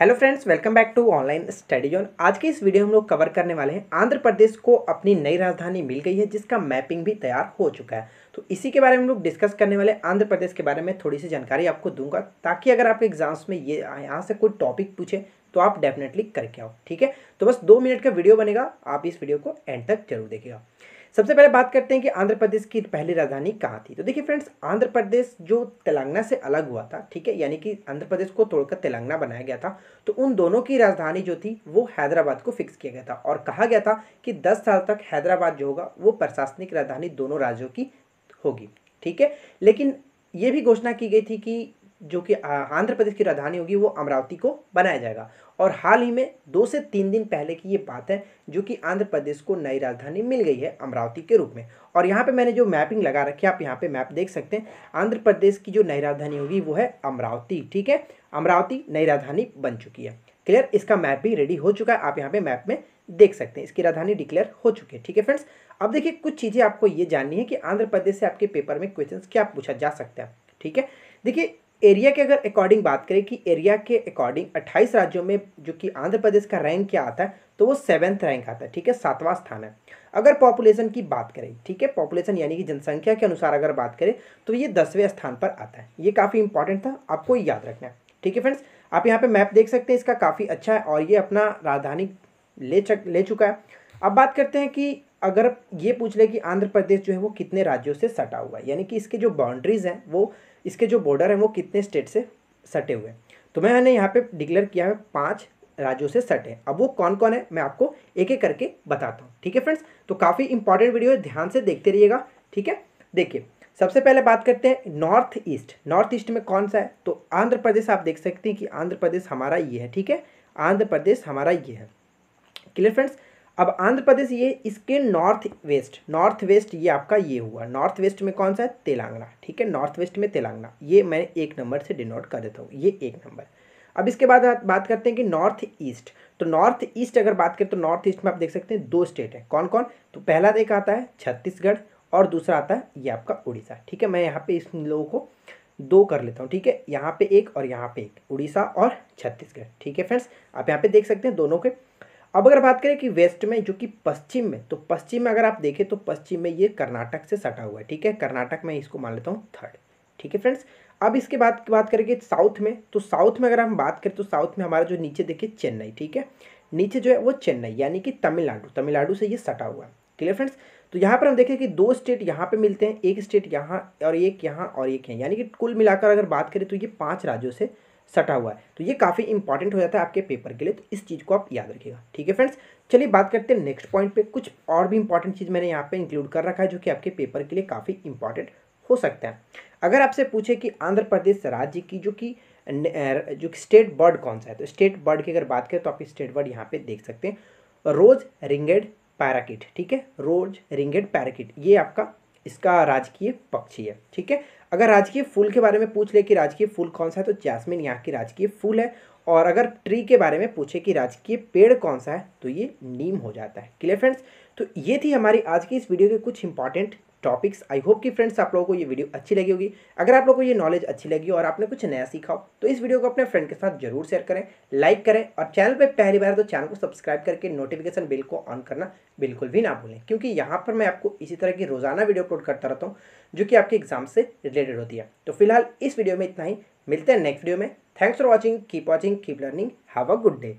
hello friends welcome back to online study zone आज के इस वीडियो हम लोग कवर करने वाले हैं आंध्र प्रदेश को अपनी नई राजधानी मिल गई है जिसका मैपिंग भी तैयार हो चुका है तो इसी के बारे में हम लोग डिस्कस करने वाले आंध्र प्रदेश के बारे में थोड़ी सी जानकारी आपको दूंगा ताकि अगर आपके एग्जाम्स में ये यहाँ से कोई टॉपिक पूछे तो आप डेफिनेटली करके आओ ठीक है तो बस दो मिनट का वीडियो बनेगा आप इस वीडियो को एंड तक जरूर देखेगा सबसे पहले बात करते हैं कि आंध्र प्रदेश की पहली राजधानी कहाँ थी तो देखिए फ्रेंड्स आंध्र प्रदेश जो तेलंगाना से अलग हुआ था ठीक है यानी कि आंध्र प्रदेश को तोड़कर तेलंगाना बनाया गया था तो उन दोनों की राजधानी जो थी वो हैदराबाद को फिक्स किया गया था और कहा गया था कि दस साल तक हैदराबाद जो होगा वो प्रशासनिक राजधानी दोनों राज्यों की होगी ठीक है लेकिन ये भी घोषणा की गई थी कि जो कि आंध्र प्रदेश की राजधानी होगी वो अमरावती को बनाया जाएगा और हाल ही में दो से तीन दिन पहले की ये बात है जो कि आंध्र प्रदेश को नई राजधानी मिल गई है अमरावती के रूप में और यहाँ पे मैंने जो मैपिंग लगा रखी है आप यहाँ पे मैप देख सकते हैं आंध्र प्रदेश की जो नई राजधानी होगी वो है अमरावती ठीक है अमरावती नई राजधानी बन चुकी है क्लियर इसका मैप भी रेडी हो चुका है आप यहाँ पे मैप में देख सकते हैं इसकी राजधानी डिक्लेयर हो चुकी है ठीक है फ्रेंड्स अब देखिए कुछ चीज़ें आपको ये जाननी है कि आंध्र प्रदेश से आपके पेपर में क्वेश्चन क्या पूछा जा सकता है ठीक है देखिए एरिया के अगर अकॉर्डिंग बात करें कि एरिया के अकॉर्डिंग 28 राज्यों में जो कि आंध्र प्रदेश का रैंक क्या आता है तो वो सेवेंथ रैंक आता है ठीक है सातवां स्थान है अगर पॉपुलेशन की बात करें ठीक है पॉपुलेशन यानी कि जनसंख्या के अनुसार अगर बात करें तो ये दसवें स्थान पर आता है ये काफ़ी इंपॉर्टेंट था आपको याद रखना है ठीक है फ्रेंड्स आप यहाँ पे मैप देख सकते हैं इसका काफ़ी अच्छा है और ये अपना राजधानी ले चक ले चुका है अब बात करते हैं कि अगर ये पूछ ले कि आंध्र प्रदेश जो है वो कितने राज्यों से सटा हुआ है यानी कि इसके जो बाउंड्रीज़ हैं वो इसके जो बॉर्डर हैं वो कितने स्टेट से सटे हुए हैं तो मैंने यहाँ पे डिक्लेयर किया है पाँच राज्यों से सटे हैं अब वो कौन कौन है मैं आपको एक एक करके बताता हूँ ठीक है फ्रेंड्स तो काफ़ी इंपॉर्टेंट वीडियो है ध्यान से देखते रहिएगा ठीक है देखिए सबसे पहले बात करते हैं नॉर्थ ईस्ट नॉर्थ ईस्ट में कौन सा है तो आंध्र प्रदेश आप देख सकते हैं कि आंध्र प्रदेश हमारा ये है ठीक है आंध्र प्रदेश हमारा ये है क्लियर फ्रेंड्स अब आंध्र प्रदेश ये इसके नॉर्थ वेस्ट नॉर्थ वेस्ट ये आपका ये हुआ नॉर्थ वेस्ट में कौन सा है तेलंगाना ठीक है नॉर्थ वेस्ट में तेलंगाना ये मैं एक नंबर से डिनोट कर देता हूँ ये एक नंबर अब इसके बाद बात करते हैं कि नॉर्थ ईस्ट तो नॉर्थ ईस्ट अगर बात करें तो नॉर्थ ईस्ट में आप देख सकते हैं दो स्टेट है कौन कौन तो पहला एक आता है छत्तीसगढ़ और दूसरा आता है ये आपका उड़ीसा ठीक है मैं यहाँ पे इस लोगों को दो कर लेता हूँ ठीक है यहाँ पे एक और यहाँ पे एक उड़ीसा और छत्तीसगढ़ ठीक है फ्रेंड्स आप यहाँ पे देख सकते हैं दोनों के अब अगर बात करें कि वेस्ट में जो कि पश्चिम में तो पश्चिम में अगर आप देखें तो पश्चिम में ये कर्नाटक से सटा हुआ है ठीक है कर्नाटक में इसको मान लेता हूँ थर्ड ठीक है फ्रेंड्स अब इसके बाद बात करेंगे साउथ में तो साउथ में अगर हम बात करें तो साउथ में हमारा जो नीचे देखिए चेन्नई ठीक है नीचे जो है वो चेन्नई यानी कि तमिलनाडु तमिलनाडु से ये सटा हुआ है क्लियर फ्रेंड्स तो यहाँ पर हम देखें कि दो स्टेट यहाँ पे मिलते हैं एक स्टेट यहाँ और एक यहाँ और एक है यानी कि कुल मिलाकर अगर बात करें तो ये पांच राज्यों से सटा हुआ है तो ये काफ़ी इंपॉर्टेंट हो जाता है आपके पेपर के लिए तो इस चीज़ को आप याद रखिएगा ठीक है फ्रेंड्स चलिए बात करते हैं नेक्स्ट पॉइंट पे कुछ और भी इंपॉर्टेंट चीज़ मैंने यहाँ पे इंक्लूड कर रखा है जो कि आपके पेपर के लिए काफ़ी इंपॉर्टेंट हो सकता है अगर आपसे पूछे कि आंध्र प्रदेश राज्य की जो कि जो कि स्टेट बर्ड कौन सा है तो स्टेट बर्ड की अगर बात करें तो आप स्टेट बर्ड यहाँ पे देख सकते हैं रोज रिंगेड पैराकिट ठीक है रोज रिंगेड पैराकिट ये आपका इसका राजकीय पक्षी है ठीक है अगर राजकीय फूल के बारे में पूछ ले कि राजकीय फूल कौन सा है तो जैस्मिन यहाँ की राजकीय फूल है और अगर ट्री के बारे में पूछे कि राजकीय पेड़ कौन सा है तो ये नीम हो जाता है क्लियर फ्रेंड्स तो ये थी हमारी आज की इस वीडियो के कुछ इंपॉर्टेंट टॉपिक्स आई होप कि फ्रेंड्स आप लोगों को ये वीडियो अच्छी लगी होगी अगर आप लोगों को ये नॉलेज अच्छी लगी और आपने कुछ नया सीखा हो तो इस वीडियो को अपने फ्रेंड के साथ जरूर शेयर करें लाइक करें और चैनल पर पहली बार तो चैनल को सब्सक्राइब करके नोटिफिकेशन बिल को ऑन करना बिल्कुल भी ना भूलें क्योंकि यहाँ पर मैं आपको इसी तरह की रोजाना वीडियो अपलोड करता रहता हूँ जो कि आपके एग्जाम से रिलेटेड होती है तो फिलहाल इस वीडियो में इतना ही मिलते हैं नेक्स्ट वीडियो में thanks for watching keep watching keep learning have a good day